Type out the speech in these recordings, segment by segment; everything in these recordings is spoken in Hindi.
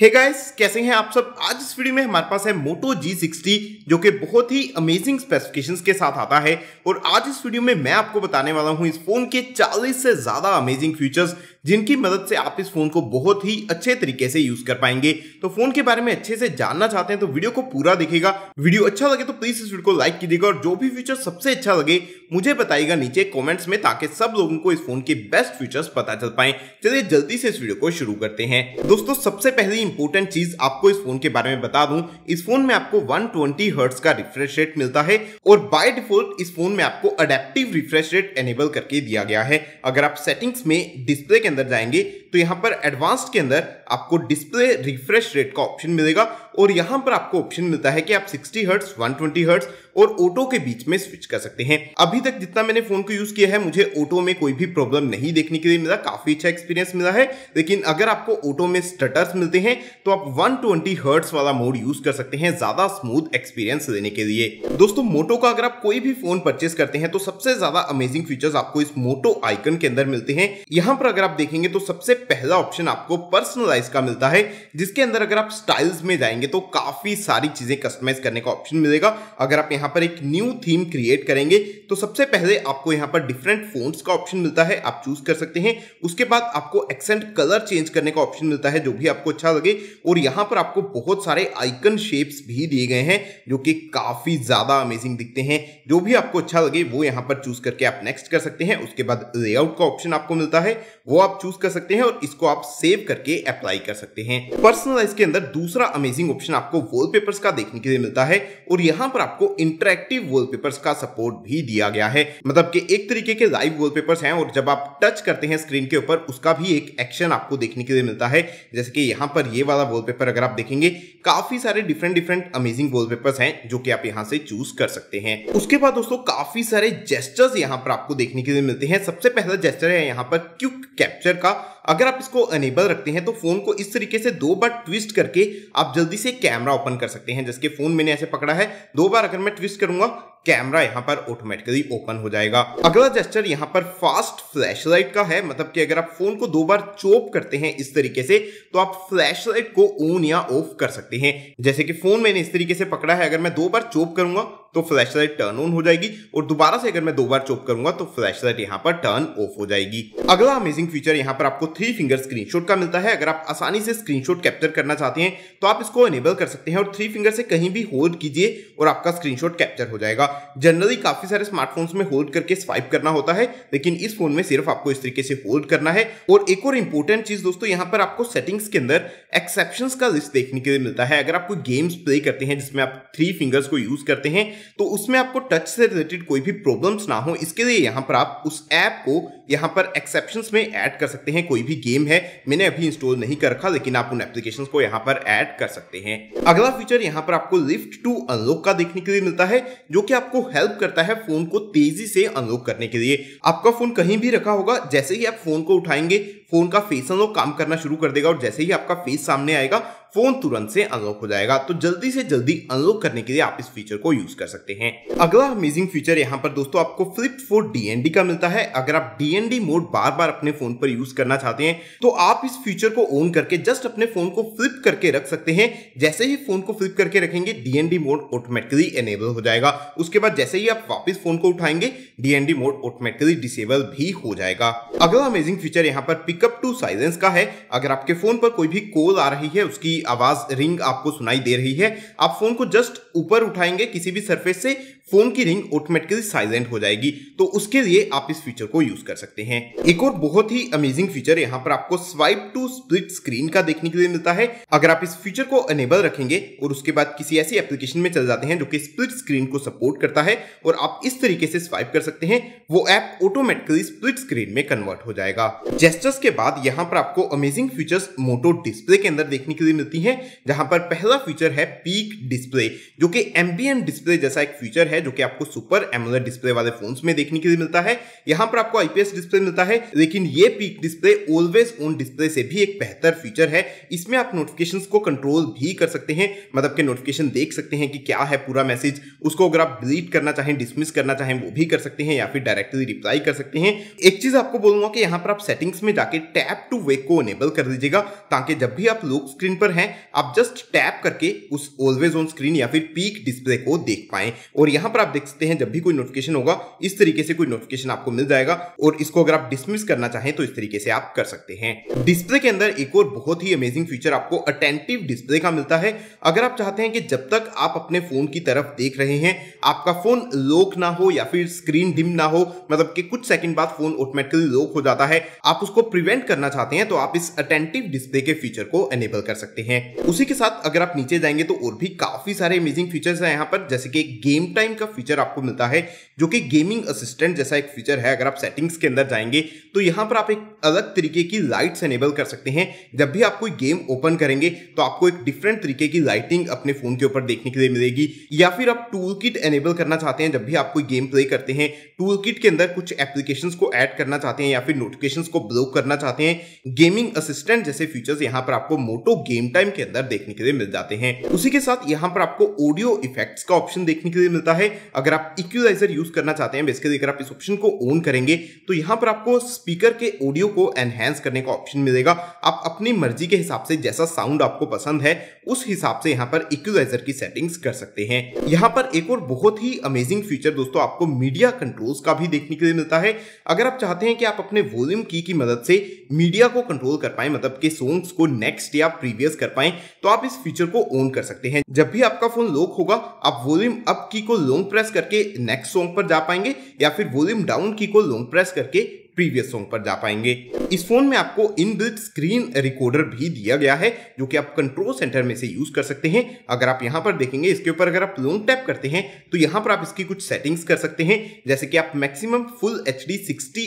हे hey गाइस कैसे हैं आप सब आज इस वीडियो में हमारे पास है मोटो G60 जो कि बहुत ही अमेजिंग स्पेसिफिकेशंस के साथ आता है और आज इस वीडियो में मैं आपको बताने वाला हूं इस फोन के 40 से ज्यादा अमेजिंग फीचर्स जिनकी मदद से आप इस फोन को बहुत ही अच्छे तरीके से यूज कर पाएंगे तो फोन के बारे में अच्छे से जानना चाहते हैं तो वीडियो को पूरा देखेगा वीडियो अच्छा लगे तो प्लीज इस वीडियो को लाइक कीजिएगा और जो भी फीचर सबसे अच्छा लगे मुझे बताइएगा नीचे कॉमेंट्स में ताकि सब लोगों को इस फोन के बेस्ट फीचर्स पता चल पाए चलिए जल्दी से इस वीडियो को शुरू करते हैं दोस्तों सबसे पहली इंपॉर्टेंट चीज आपको इस फोन के बारे में बता दू इस फोन में आपको वन ट्वेंटी का रिफ्रेश रेट मिलता है और बाय डिफॉल्ट इस फोन में आपको अडेप्टिव रिफ्रेश रेट एनेबल करके दिया गया है अगर आप सेटिंग्स में डिस्प्ले के अंदर जाएंगे तो यहां पर एडवांस्ड के अंदर आपको डिस्प्ले रिफ्रेश रेट का ऑप्शन मिलेगा और यहाँ पर आपको ऑप्शन मिलता है कि आप 60 हर्ट्स 120 हर्ट्स और ऑटो के बीच में स्विच कर सकते हैं अभी तक जितना मैंने फोन को यूज किया है मुझे ऑटो में कोई भी प्रॉब्लम नहीं देखने के लिए मिला काफी अच्छा एक्सपीरियंस मिला है लेकिन अगर आपको ऑटो में स्टटर्स मिलते हैं तो आप 120 ट्वेंटी वाला मोड यूज कर सकते हैं ज्यादा स्मूथ एक्सपीरियंस लेने के लिए दोस्तों मोटो का अगर आप कोई भी फोन परचेस करते हैं तो सबसे ज्यादा अमेजिंग फीचर्स आपको इस मोटो आइकन के अंदर मिलते हैं यहाँ पर अगर आप देखेंगे तो सबसे पहला ऑप्शन आपको पर्सनलाइज का मिलता है जिसके अंदर अगर आप स्टाइल्स में जाएंगे तो काफ़ी सारी चीज़ें कस्टमाइज करने का ऑप्शन मिलेगा अगर आप यहां पर एक न्यू थीम क्रिएट करेंगे तो सबसे पहले आपको यहां पर डिफरेंट फोन का ऑप्शन मिलता है आप चूज़ कर सकते हैं उसके बाद आपको एक्सेंट कलर चेंज करने का ऑप्शन मिलता है जो भी आपको अच्छा लगे और यहां पर आपको बहुत सारे आइकन शेप्स भी दिए गए हैं जो कि काफ़ी ज़्यादा अमेजिंग दिखते हैं जो भी आपको अच्छा लगे वो यहां पर चूज़ करके आप नेक्स्ट कर सकते हैं उसके बाद लेआउट का ऑप्शन आपको मिलता है वो आप चूज़ कर सकते हैं और इसको आप सेव करके अप्लाई कर सकते हैं पर्सनलाइज के अंदर दूसरा अमेजिंग इंटरेस्टिंग ऑप्शन आपको वॉलपेपर्स का देखने के लिए मिलता है और यहाँ पर आपको इंटरेक्टिव वॉलपेपर्स का सपोर्ट भी दिया गया है मतलब कि एक तरीके के लाइव वॉलपेपर्स हैं और जब आप टच करते हैं स्क्रीन के ऊपर उसका भी एक एक्शन आपको देखने के लिए मिलता है जैसे कि यहाँ पर ये वाला वॉलपेपर अगर आप देखेंगे काफी सारे डिफरेंट डिफरेंट अमेजिंग वॉलपेपर्स हैं जो कि आप यहाँ से चूज कर सकते हैं उसके बाद दोस्तों काफी सारे जेस्टर्स यहाँ पर आपको देखने के लिए मिलते हैं सबसे पहला जेस्टर है यहाँ पर क्यूक कैप्चर का अगर आप इसको अनेबल रखते हैं तो फोन को इस तरीके से दो बार ट्विस्ट करके आप जल्दी से कैमरा ओपन कर सकते हैं जिसके फोन मैंने ऐसे पकड़ा है दो बार अगर मैं ट्विस्ट करूंगा कैमरा यहाँ पर ऑटोमेटिकली ओपन हो जाएगा अगला जेस्टर यहाँ पर फास्ट फ्लैशलाइट का है मतलब कि अगर आप फोन को दो बार चोप करते हैं इस तरीके से तो आप फ्लैशलाइट को ऑन या ऑफ कर सकते हैं जैसे कि फोन मैंने इस तरीके से पकड़ा है अगर मैं दो बार चोप करूंगा तो फ्लैशलाइट टर्न ऑन हो जाएगी और दोबारा से अगर मैं दो बार चोप करूंगा तो फ्लैशलाइट यहाँ पर टर्न ऑफ हो जाएगी अगला अमेजिंग फीचर यहाँ पर आपको थ्री फिंगर स्क्रीनशॉट का मिलता है अगर आप आसानी से स्क्रीनशॉट कैप्चर करना चाहते हैं तो आप इसको एनेबल कर सकते हैं और थ्री फिंगर से कहीं भी होल्ड कीजिए और आपका स्क्रीनशॉट कैप्चर हो जाएगा जनरली काफी सारे स्मार्टफोन्स में होल्ड करके स्वाइप करना होता है लेकिन इस फोन में सिर्फ आपको इस तरीके से होल्ड करना है और एक और इंपॉर्टेंट चीज दोस्तों यहाँ पर आपको सेटिंग्स के अंदर एक्सेप्शन का लिस्ट देखने के लिए मिलता है अगर आप कोई गेम्स प्ले करते हैं जिसमें आप थ्री फिंगर्स को यूज करते हैं तो उसमें आपको टच से रिलेटेड कोई भी प्रॉब्लम ना हो इसके लिए यहाँ पर आप उस ऐप को यहाँ पर एक्सेप्शन में ऐड कर सकते हैं कोई भी गेम है मैंने अभी इंस्टॉल नहीं कर रखा लेकिन आप उन एप्लीकेशन को यहाँ पर ऐड कर सकते हैं अगला फीचर यहाँ पर आपको लिफ्ट टू अनलॉक का देखने के लिए मिलता है जो कि आपको हेल्प करता है फोन को तेजी से अनलॉक करने के लिए आपका फोन कहीं भी रखा होगा जैसे ही आप फोन को उठाएंगे फोन का फेस अनलॉक काम करना शुरू कर देगा और जैसे ही आपका फेस सामने आएगा फोन तुरंत से अनलॉक हो जाएगा तो जल्दी से जल्दी अनलॉक करने के लिए आप इस फीचर को यूज कर सकते हैं अगला अमेजिंग फीचर यहाँ पर दोस्तों आपको फ्लिप फोर डीएनडी का मिलता है अगर आप डीएनडी मोड बार बार अपने फोन पर यूज करना चाहते हैं तो आप इस फीचर को ऑन करके जस्ट अपने फोन को फ्लिप करके रख सकते हैं जैसे ही फोन को फ्लिप करके रखेंगे डीएनडी मोड ऑटोमेटिकली एनेबल हो जाएगा उसके बाद जैसे ही आप वापिस फोन को उठाएंगे डीएनडी मोड ऑटोमेटिकली डिसेबल भी हो जाएगा अगला अमेजिंग फीचर यहाँ पर पिक पिकअप टू साइलेंस का है अगर आपके फोन पर कोई भी कॉल आ रही है उसकी आवाज रिंग आपको सुनाई दे रही है आप फोन को जस्ट ऊपर उठाएंगे किसी भी सरफेस से फोन की रिंग ऑटोमेटिकली साइलेंट हो जाएगी तो उसके लिए आप इस फीचर को यूज कर सकते हैं एक और बहुत ही अमेजिंग फीचर यहाँ पर आपको स्वाइप टू स्प्लिट स्क्रीन का देखने के लिए मिलता है अगर आप इस फीचर को अनेबल रखेंगे और उसके बाद किसी ऐसी एप्लीकेशन में चल जाते हैं जो कि स्प्लिट स्क्रीन को सपोर्ट करता है और आप इस तरीके से स्वाइप कर सकते हैं वो ऐप ऑटोमेटिकली स्प्लिट स्क्रीन में कन्वर्ट हो जाएगा जेस्टर्स के उसके बाद यहाँ पर आपको अमेजिंग फीचर्स मोटो डिस्प्ले के अंदर देखने के लिए मिलती हैं जहाँ पर पहला फीचर है पीक डिस्प्ले जो कि एम्बियन डिस्प्ले जैसा एक फीचर है जो कि आपको सुपर एमुलर डिस्प्ले वाले फोन में देखने के लिए मिलता है यहाँ पर आपको आईपीएस डिस्प्ले मिलता है लेकिन ये peek display always on display से भी एक बेहतर फीचर है इसमें आप नोटिफिकेशन को कंट्रोल भी कर सकते हैं मतलब के नोटिफिकेशन देख सकते हैं कि क्या है पूरा मैसेज उसको अगर आप डिलीट करना चाहें डिसमिस करना चाहें वो भी कर सकते हैं या फिर डायरेक्टली रिप्लाई कर सकते हैं एक चीज आपको बोलूंगा कि यहाँ पर आप सेटिंग्स में जाके टैप टू को एनेबल कर दीजिएगा ताकि जब भी आप लोक स्क्रीन पर हैं आप जस्ट टैप करके उस ऑलवेज ऑन स्क्रीन या फिर पीक डिस्प्ले को देख पाए और यहां पर आप देख सकते हैं जब भी कोई नोटिफिकेशन होगा इस तरीके से कोई नोटिफिकेशन आपको मिल जाएगा और इसको अगर आप डिसमिस करना चाहें तो इस तरीके से आप कर सकते हैं डिस्प्ले के अंदर एक और बहुत ही अमेजिंग फीचर आपको अटेंटिव डिस्प्ले का मिलता है अगर आप चाहते हैं कि जब तक आप अपने फोन की तरफ देख रहे हैं आपका फोन लोक ना हो या फिर स्क्रीन डिम ना हो मतलब कि कुछ सेकंड बाद फोन ऑटोमेटिकली लोक हो जाता है आप उसको प्रिवेंट प्रिवेंट करना चाहते हैं तो आप इस अटेंटिव डिस्प्ले के फीचर को एनेबल कर सकते हैं उसी के साथ अगर आप नीचे जाएंगे तो और भी काफी सारे अमेजिंग फीचर्स हैं यहाँ पर जैसे कि गेम टाइम का फीचर आपको मिलता है जो कि गेमिंग असिस्टेंट जैसा एक फीचर है अगर आप सेटिंग्स के अंदर जाएंगे तो यहाँ पर आप एक अलग तरीके की लाइट्स एनेबल कर सकते हैं जब भी आप कोई गेम ओपन करेंगे तो आपको एक डिफरेंट तरीके की लाइटिंग अपने फोन के ऊपर देखने के लिए मिलेगी या फिर आप टूल किट एनेबल करना चाहते हैं जब भी आप कोई गेम प्ले करते हैं टूल किट के अंदर कुछ एप्लीकेशन को ऐड करना चाहते हैं या फिर नोटिफिकेशन को ब्लॉक करना करना चाहते हैं गेमिंग असिस्टेंट जैसे फीचर्स यहाँ पर आपको मोटो गेम टाइम के अंदर देखने के लिए मिल जाते हैं उसी के साथ यहाँ पर आपको ऑडियो इफेक्ट्स का ऑप्शन देखने के लिए मिलता है अगर आप इक्वलाइजर यूज करना चाहते हैं बेसिकली अगर आप इस ऑप्शन को ऑन करेंगे तो यहाँ पर आपको स्पीकर के ऑडियो को एनहेंस करने का ऑप्शन मिलेगा आप अपनी मर्जी के हिसाब से जैसा साउंड आपको पसंद है उस हिसाब से यहाँ पर इक्वलाइजर की सेटिंग्स कर सकते हैं यहाँ पर एक और बहुत ही अमेजिंग फीचर दोस्तों आपको मीडिया कंट्रोल्स का भी देखने के लिए मिलता है अगर आप चाहते हैं कि आप अपने वॉल्यूम की की मदद से मीडिया को कंट्रोल कर पाए मतलब के सॉन्ग्स को नेक्स्ट या प्रीवियस कर पाए तो आप इस फीचर को ऑन कर सकते हैं जब भी आपका फोन लॉक होगा आप वॉल्यूम अप की को लॉन्ग प्रेस करके नेक्स्ट सॉन्ग पर जा पाएंगे या फिर वॉल्यूम डाउन की को लॉन्ग प्रेस करके प्रीवियस सॉन्ग पर जा पाएंगे इस फोन में आपको इनबिल्ट स्क्रीन रिकॉर्डर भी दिया गया है जो कि आप कंट्रोल सेंटर में से यूज कर सकते हैं अगर आप यहाँ पर देखेंगे इसके ऊपर अगर आप लोन टैप करते हैं तो यहाँ पर आप इसकी कुछ सेटिंग्स कर सकते हैं जैसे कि आप maximum full H D sixty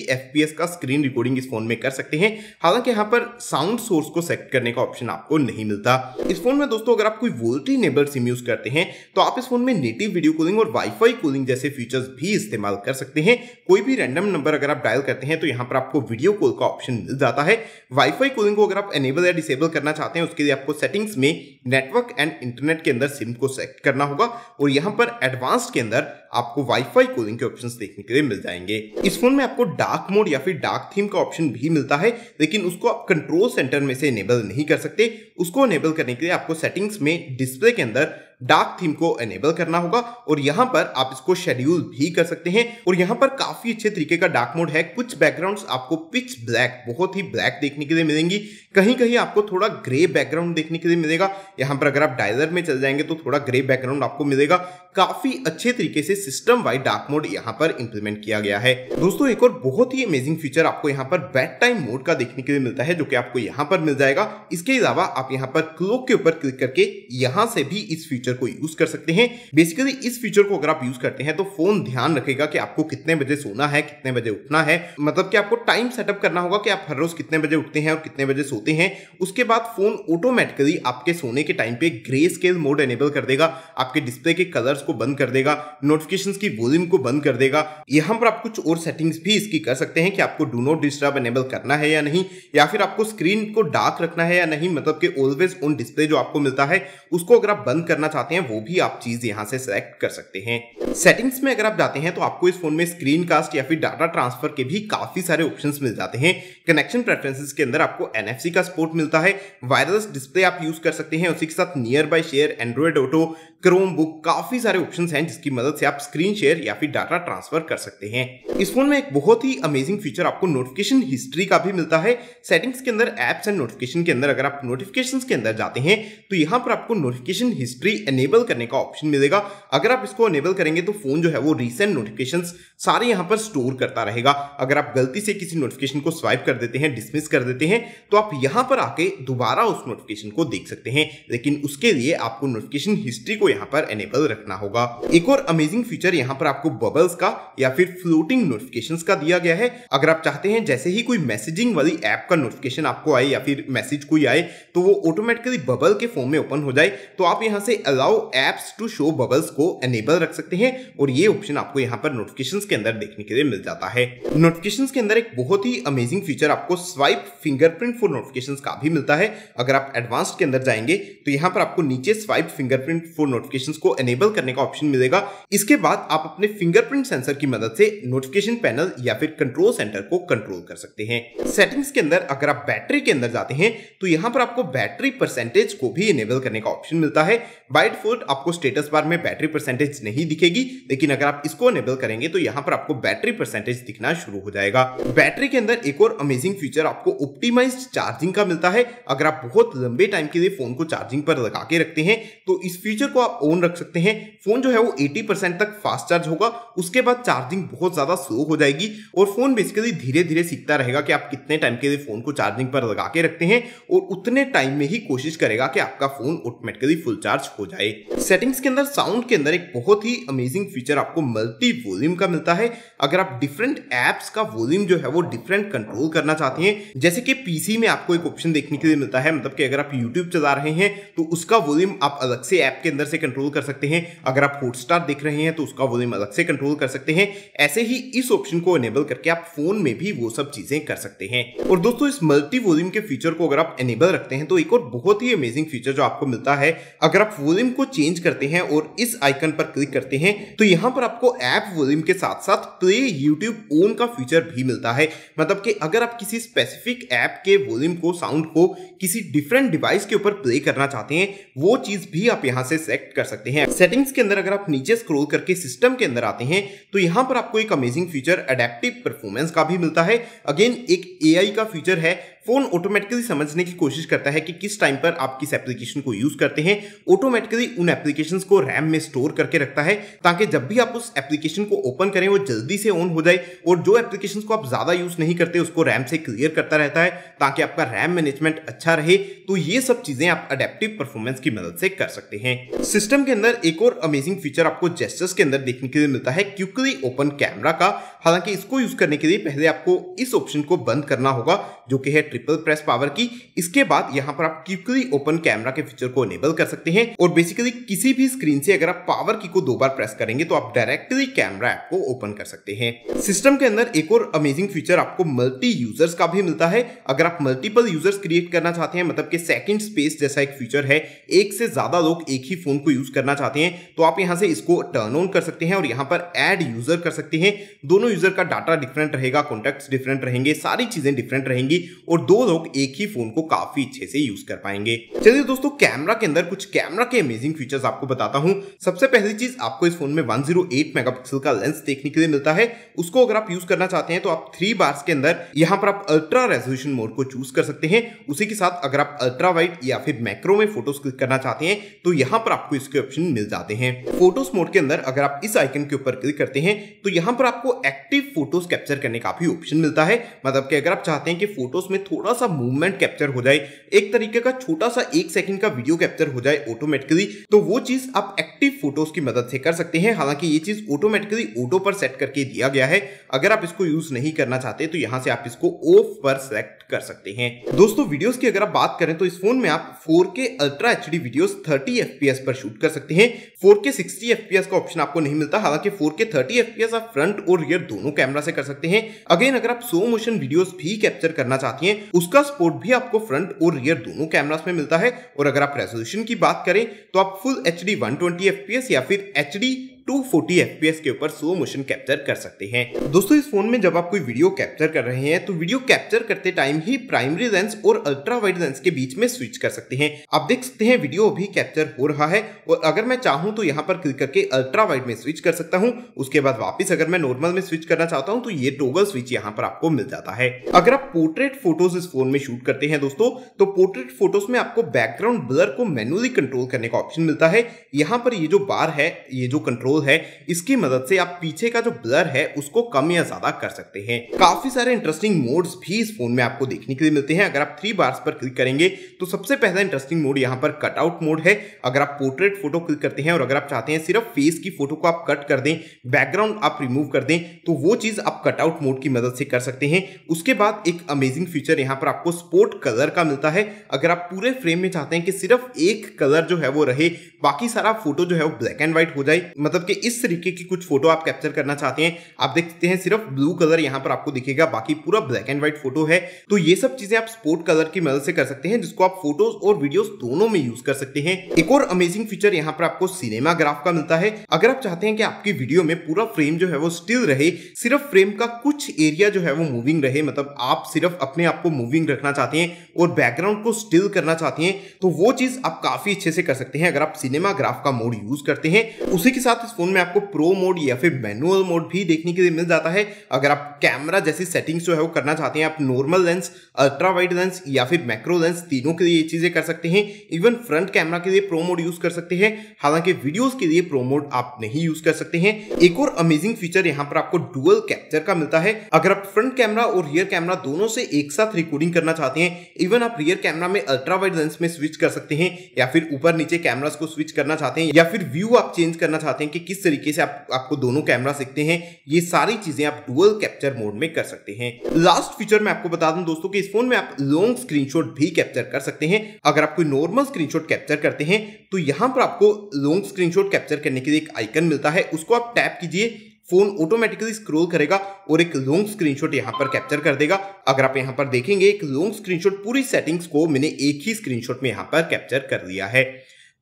का स्क्रीन रिकॉर्डिंग इस फोन में कर सकते हैं हालांकि यहाँ पर साउंड सोर्स को सेट करने का ऑप्शन आपको नहीं मिलता इस फोन में दोस्तों अगर आप कोई वोल्टी नेबल सिम यूज करते हैं तो आप इस फोन में नेटिव वीडियो कॉलिंग और वाईफाई कॉलिंग जैसे फीचर्स भी इस्तेमाल कर सकते हैं कोई भी रैंडम नंबर अगर आप डायल करते हैं तो तो यहाँ पर आपको वीडियो कॉल का ऑप्शन मिल जाता है वाईफाई कॉलिंग को अगर आप एनेबल या डिसेबल करना चाहते हैं उसके लिए आपको सेटिंग्स में नेटवर्क एंड इंटरनेट के अंदर सिम को सेलेक्ट करना होगा और यहाँ पर एडवांस के अंदर आपको वाईफाई कूलिंग के ऑप्शन देखने के लिए मिल जाएंगे इस फोन में आपको डार्क मोड या फिर डार्क थीम का ऑप्शन भी मिलता है लेकिन उसको आप कंट्रोल सेंटर में से इनेबल नहीं कर सकते उसको इनेबल करने के लिए आपको सेटिंग्स में डिस्प्ले के अंदर डार्क थीम को एनेबल करना होगा और यहाँ पर आप इसको शेड्यूल भी कर सकते हैं और यहाँ पर काफी अच्छे तरीके का डार्क मोड है कुछ बैकग्राउंड्स आपको पिच ब्लैक बहुत ही ब्लैक देखने के लिए मिलेंगी कहीं कहीं आपको थोड़ा ग्रे बैकग्राउंड देखने के लिए मिलेगा यहाँ पर अगर आप डायलर में चल जाएंगे तो थोड़ा ग्रे बैकग्राउंड आपको मिलेगा काफी अच्छे तरीके से सिस्टम वाइड डार्क मोड यहाँ पर इंप्लीमेंट किया गया है दोस्तों एक और बहुत ही अमेजिंग फीचर आपको यहाँ पर बैट टाइम मोड का देखने के लिए मिलता है जो कि आपको यहाँ पर मिल जाएगा इसके अलावा आप यहाँ पर क्लोक के ऊपर क्लिक करके यहाँ से भी इस फीचर को यूज कर सकते हैं बेसिकली इस फीचर को अगर आप यूज करते हैं तो फोन ध्यान रखेगा कि आपको कितने बजे सोना है कितने बजे उठना है मतलब कि आपको टाइम सेटअप करना होगा कि आप हर रोज कितने बजे उठते हैं और कितने बजे सोते हैं उसके बाद फोन ऑटोमेटिकली आपके सोने के टाइम पे ग्रे स्केल मोड एनेबल कर देगा आपके डिस्प्ले के कलर्स को बंद कर देगा नोटिफिकेशन नोटिफिकेशन की वॉल्यूम को बंद कर देगा यहाँ पर आप कुछ और सेटिंग्स भी इसकी कर सकते हैं कि आपको डू नॉट डिस्टर्ब एनेबल करना है या नहीं या फिर आपको स्क्रीन को डार्क रखना है या नहीं मतलब कि ऑलवेज ऑन डिस्प्ले जो आपको मिलता है उसको अगर आप बंद करना चाहते हैं वो भी आप चीज यहाँ से सेलेक्ट कर सकते हैं सेटिंग्स में अगर आप जाते हैं तो आपको इस फोन में स्क्रीन कास्ट या फिर डाटा ट्रांसफर के भी काफी सारे ऑप्शन मिल जाते हैं कनेक्शन प्रेफरेंसेज के अंदर आपको एन का सपोर्ट मिलता है वायरलेस डिस्प्ले आप यूज कर सकते हैं उसी के साथ nearby share Android auto Chromebook काफी सारे ऑप्शन हैं जिसकी मदद से आप स्क्रीन शेयर या फिर डाटा ट्रांसफर कर सकते हैं इस फोन में एक बहुत ही अमेजिंग फीचर आपको नोटिफिकेशन हिस्ट्री का भी मिलता है सेटिंग्स के अंदर एप्स एंड नोटिफिकेशन के अंदर अगर आप नोटिफिकेशन के अंदर जाते हैं तो यहाँ पर आपको नोटिफिकेशन हिस्ट्री एनेबल करने का ऑप्शन मिलेगा अगर आप इसको एनेबल करेंगे तो फोन जो है वो रिसेंट नोटिफिकेशन सारे यहाँ पर स्टोर करता रहेगा अगर आप गलती से किसी नोटिफिकेशन को स्वाइप कर देते हैं डिसमिस कर देते हैं तो आप यहाँ पर आके दोबारा उस नोटिफिकेशन को देख सकते हैं लेकिन उसके लिए आपको नोटिफिकेशन हिस्ट्री को यहाँ पर एनेबल रखना होगा एक और अमेजिंग फीचर यहाँ पर आपको बबल्स का या फिर फ्लोटिंग नोटिफिकेशन का दिया गया है अगर आप चाहते हैं जैसे ही कोई मैसेजिंग वाली ऐप का नोटिफिकेशन आपको आए या फिर मैसेज कोई आए तो वो ऑटोमेटिकली बबल के फॉर्म में ओपन हो जाए तो आप यहाँ से allow apps to show bubbles को एनेबल रख सकते हैं और ये ऑप्शन आपको यहाँ पर नोटिफिकेशन के अंदर देखने के लिए मिल जाता है नोटिफिकेशन के अंदर एक बहुत ही अमेजिंग फीचर आपको स्वाइप फिंगरप्रिंट फॉर नोटिफिकेशन का भी मिलता है अगर आप एडवांस के अंदर जाएंगे तो यहाँ पर आपको नीचे स्वाइप फिंगरप्रिंट फॉर नोटिफिकेशन को एनेबल करने का ऑप्शन मिलेगा इसके इसके बाद आप अपने फिंगरप्रिंट सेंसर की मदद से नोटिफिकेशन पैनल या फिर कंट्रोल सेंटर को कंट्रोल कर सकते हैं सेटिंग्स के अंदर अगर आप बैटरी के अंदर जाते हैं तो यहाँ पर आपको बैटरी परसेंटेज को भी इनेबल करने का ऑप्शन मिलता है बाई डिफॉल्ट आपको स्टेटस बार में बैटरी परसेंटेज नहीं दिखेगी लेकिन अगर आप इसको इनेबल करेंगे तो यहाँ पर आपको बैटरी परसेंटेज दिखना शुरू हो जाएगा बैटरी के अंदर एक और अमेजिंग फीचर आपको ऑप्टिमाइज चार्जिंग का मिलता है अगर आप बहुत लंबे टाइम के लिए फोन को चार्जिंग पर लगा के रखते हैं तो इस फीचर को आप ऑन रख सकते हैं फोन जो है वो एटी परसेंट तक फास्ट चार्ज होगा उसके बाद चार्जिंग बहुत ज़्यादा स्लो हो जाएगी और फ़ोन बेसिकली धीरे धीरे सीखता रहेगा कि आप कितने टाइम के लिए फ़ोन को चार्जिंग पर लगा के रखते हैं और उतने टाइम में ही कोशिश करेगा कि आपका फ़ोन ऑटोमेटिकली फुल चार्ज हो जाए सेटिंग्स के अंदर साउंड के अंदर एक बहुत ही अमेजिंग फीचर आपको मल्टी वॉल्यूम का मिलता है अगर आप डिफरेंट एप्स का वॉल्यूम जो है वो डिफरेंट कंट्रोल करना चाहते हैं जैसे कि पीसी में आपको एक ऑप्शन देखने के लिए मिलता है मतलब कि अगर आप यूट्यूब चला रहे हैं तो उसका वॉल्यूम आप अलग से ऐप के अंदर से कंट्रोल कर सकते हैं अगर आप हॉटस्टार देख रहे हैं हैं तो उसका वॉल्यूम अलग से कंट्रोल कर सकते हैं ऐसे ही इस ऑप्शन को एनेबल करके आप फोन में भी वो सब चीजें कर सकते हैं और दोस्तों इस मल्टी वॉल्यूम के फीचर को अगर आप एनेबल रखते हैं तो एक और बहुत ही अमेजिंग फीचर जो आपको मिलता है अगर आप वॉल्यूम को चेंज करते हैं और इस आइकन पर क्लिक करते हैं तो यहाँ पर आपको ऐप वॉल्यूम के साथ साथ प्ले यूट्यूब ओन का फीचर भी मिलता है मतलब कि अगर आप किसी स्पेसिफिक ऐप के वॉल्यूम को साउंड को किसी डिफरेंट डिवाइस के ऊपर प्ले करना चाहते हैं वो चीज भी आप यहाँ से सेलेक्ट कर सकते हैं सेटिंग्स के अंदर अगर आप नीचे स्क्रोल कर करके सिस्टम के अंदर आते हैं तो यहां पर आपको एक अमेजिंग फीचर एडेप्टिव परफॉर्मेंस का भी मिलता है अगेन एक ए का फीचर है फोन ऑटोमेटिकली समझने की कोशिश करता है कि किस टाइम पर आप किस एप्लीकेशन को यूज करते हैं ऑटोमेटिकली उन एप्लीकेशन को रैम में स्टोर करके रखता है ताकि जब भी आप उस एप्लीकेशन को ओपन करें वो जल्दी से ऑन हो जाए और जो एप्लीकेशन को आप ज्यादा यूज नहीं करते उसको रैम से क्लियर करता रहता है ताकि आपका रैम मैनेजमेंट अच्छा रहे तो ये सब चीजें आप अडेप्टिव परफॉर्मेंस की मदद से कर सकते हैं सिस्टम के अंदर एक और अमेजिंग फीचर आपको जेस्टर्स के अंदर देखने के लिए मिलता है क्यूकली ओपन कैमरा का हालांकि इसको यूज करने के लिए पहले आपको इस ऑप्शन को बंद करना होगा जो कि है ट्रिपल प्रेस पावर की इसके बाद यहाँ पर आप क्विकली ओपन कैमरा के फीचर को एनेबल कर सकते हैं और बेसिकली किसी भी स्क्रीन से अगर आप पावर की को दो बार प्रेस करेंगे तो आप डायरेक्टली कैमरा ऐप को ओपन कर सकते हैं सिस्टम के अंदर एक और अमेजिंग फीचर आपको मल्टी यूजर्स का भी मिलता है अगर आप मल्टीपल यूजर्स क्रिएट करना चाहते हैं मतलब के सेकंड स्पेस जैसा एक फीचर है एक से ज्यादा लोग एक ही फोन को यूज करना चाहते हैं तो आप यहां से इसको टर्न ऑन कर सकते हैं और यहां पर एड यूजर कर सकते हैं दोनों यूजर का डाटा डिफरेंट रहेगा कॉन्टेक्ट डिफरेंट रहेंगे सारी चीजें डिफरेंट रहेंगी और दो लोग एक ही फोन को काफी अच्छे से यूज कर पाएंगे चलिए दोस्तों कैमरा के अंदर कुछ कैमरा के अमेजिंग फीचर्स आपको बताता हूँ सबसे पहली चीज आपको इस फोन में 108 मेगापिक्सल का लेंस देखने के लिए मिलता है उसको अगर आप यूज करना चाहते हैं तो आप थ्री बार्स के अंदर यहाँ पर आप अल्ट्रा रेजोल्यूशन मोड को चूज कर सकते हैं उसी के साथ अगर आप अल्ट्रा वाइट या फिर मैक्रो में फोटोज क्लिक करना चाहते हैं तो यहाँ पर आपको इसके ऑप्शन मिल जाते हैं फोटोज मोड के अंदर अगर आप इस आइकन के ऊपर क्लिक करते हैं तो यहाँ पर आपको एक्टिव फोटोज कैप्चर करने का भी ऑप्शन मिलता है मतलब कि अगर आप चाहते हैं कि फोटोज में थोड़ा सा मूवमेंट कैप्चर हो जाए एक तरीके का छोटा सा एक सेकंड का वीडियो कैप्चर हो जाए ऑटोमेटिकली तो वो चीज आप एक्टिव फोटोज की मदद से कर सकते हैं हालांकि ये चीज ऑटोमेटिकली ऑटो पर सेट करके दिया गया है अगर आप इसको यूज नहीं करना चाहते तो यहां से आप इसको ऑफ पर सेलेक्ट कर सकते हैं दोस्तों वीडियोस की अगर आप बात करें तो इस फोन में आप 4K ultra H D video thirty FPS पर शूट कर सकते हैं 4K 60 FPS का ऑप्शन आपको नहीं मिलता हालांकि 4K 30 FPS आप फ्रंट और रियर दोनों कैमरा से कर सकते हैं अगेन अगर आप स्लो मोशन वीडियोस भी कैप्चर करना चाहती हैं उसका सपोर्ट भी आपको फ्रंट और रियर दोनों कैमरा में मिलता है और अगर आप रेजोल्यूशन की बात करें तो आप फुल एच डी या फिर एच डी 240 एस के ऊपर स्लो मोशन कैप्चर कर सकते हैं दोस्तों इस फोन में जब आप कोई वीडियो कैप्चर कर रहे हैं तो वीडियो कैप्चर करते टाइम ही प्राइमरी लेंस और अल्ट्रा वाइड लेंस के बीच में स्विच कर सकते हैं आप देख सकते हैं वीडियो अभी कैप्चर हो रहा है और अगर मैं चाहूँ तो यहाँ पर क्लिक करके अल्ट्रा वाइड में स्विच कर सकता हूँ उसके बाद वापिस अगर मैं नॉर्मल में स्विच करना चाहता हूँ तो ये टोगल स्विच यहाँ पर आपको मिल जाता है अगर आप पोर्ट्रेट फोटोज इस फोन में शूट करते हैं दोस्तों तो पोर्ट्रेट फोटोज में आपको बैकग्राउंड ब्लर को मैनुअली कंट्रोल करने का ऑप्शन मिलता है यहाँ पर ये जो बार है ये जो कंट्रोल कंट्रोल है इसकी मदद से आप पीछे का जो ब्लर है उसको कम या ज्यादा कर सकते हैं काफी सारे इंटरेस्टिंग मोड्स भी इस फोन में आपको देखने के लिए मिलते हैं अगर आप थ्री बार्स पर क्लिक करेंगे तो सबसे पहला इंटरेस्टिंग मोड यहाँ पर कटआउट मोड है अगर आप पोर्ट्रेट फोटो क्लिक करते हैं और अगर आप चाहते हैं सिर्फ फेस की फोटो को आप कट कर दें बैकग्राउंड आप रिमूव कर दें तो वो चीज आप कटआउट मोड की मदद से कर सकते हैं उसके बाद एक अमेजिंग फीचर यहाँ पर आपको स्पोर्ट कलर का मिलता है अगर आप पूरे फ्रेम में चाहते हैं कि सिर्फ एक कलर जो है वो रहे बाकी सारा फोटो जो है वो ब्लैक एंड व्हाइट हो जाए मतलब मतलब कि इस तरीके की कुछ फोटो आप कैप्चर करना चाहते हैं आप देख सकते हैं सिर्फ ब्लू कलर यहां पर आपको दिखेगा बाकी पूरा ब्लैक एंड व्हाइट फोटो है तो ये सब चीजें आप स्पोर्ट कलर की मदद से कर सकते हैं जिसको आप फोटोज और वीडियोस दोनों में यूज कर सकते हैं एक और अमेजिंग फीचर यहाँ पर आपको सिनेमा ग्राफ का मिलता है अगर आप चाहते हैं कि आपकी वीडियो में पूरा फ्रेम जो है वो स्टिल रहे सिर्फ फ्रेम का कुछ एरिया जो है वो मूविंग रहे मतलब आप सिर्फ अपने आप को मूविंग रखना चाहते हैं और बैकग्राउंड को स्टिल करना चाहते हैं तो वो चीज आप काफी अच्छे से कर सकते हैं अगर आप सिनेमा ग्राफ का मोड यूज करते हैं उसी के साथ इस फोन में आपको प्रो मोड या फिर मैनुअल मोड भी देखने के लिए मिल जाता है अगर आप कैमरा जैसी सेटिंग्स जो है वो करना चाहते हैं आप normal lens ultra wide lens या फिर मैक्रो लेंस तीनों के लिए ये चीजें कर सकते हैं इवन फ्रंट कैमरा के लिए प्रो मोड यूज कर सकते हैं हालांकि वीडियोज के लिए प्रो मोड आप नहीं यूज कर सकते हैं एक और अमेजिंग फीचर यहाँ पर आपको डुअल कैप्चर का मिलता है अगर आप फ्रंट कैमरा और रियर कैमरा दोनों से एक साथ रिकॉर्डिंग करना चाहते हैं इवन आप रियर कैमरा में अल्ट्रा वाइड लेंस में स्विच कर सकते हैं या फिर ऊपर नीचे कैमरास को स्विच करना चाहते हैं या फिर व्यू आप चेंज करना चाहते हैं कि किस तरीके से आप आपको दोनों कैमरा सीखते हैं ये सारी चीजें आप डुअल कैप्चर मोड में कर सकते हैं लास्ट फीचर मैं आपको बता दूं दोस्तों कि इस फोन में आप लॉन्ग स्क्रीनशॉट भी कैप्चर कर सकते हैं अगर आप कोई नॉर्मल स्क्रीनशॉट कैप्चर करते हैं तो यहाँ पर आपको लॉन्ग स्क्रीनशॉट कैप्चर करने के लिए एक आइकन मिलता है उसको आप टैप कीजिए फोन ऑटोमेटिकली स्क्रॉल करेगा और एक लॉन्ग स्क्रीनशॉट यहां पर कैप्चर कर देगा अगर आप यहां पर देखेंगे एक लॉन्ग स्क्रीनशॉट पूरी सेटिंग्स को मैंने एक ही स्क्रीनशॉट में यहां पर कैप्चर कर लिया है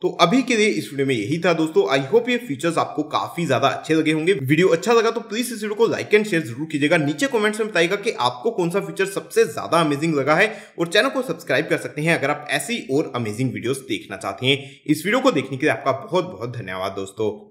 तो अभी के लिए इस वीडियो में यही था दोस्तों आई होप ये फीचर्स आपको काफी ज्यादा अच्छे लगे होंगे वीडियो अच्छा लगा तो प्लीज इस वीडियो को लाइक एंड शेयर जरूर कीजिएगा नीचे कमेंट्स में बताएगा कि आपको कौन सा फीचर सबसे ज्यादा अमेजिंग लगा है और चैनल को सब्सक्राइब कर सकते हैं अगर आप ऐसी और अमेजिंग वीडियो देखना चाहते हैं इस वीडियो को देखने के लिए आपका बहुत बहुत धन्यवाद दोस्तों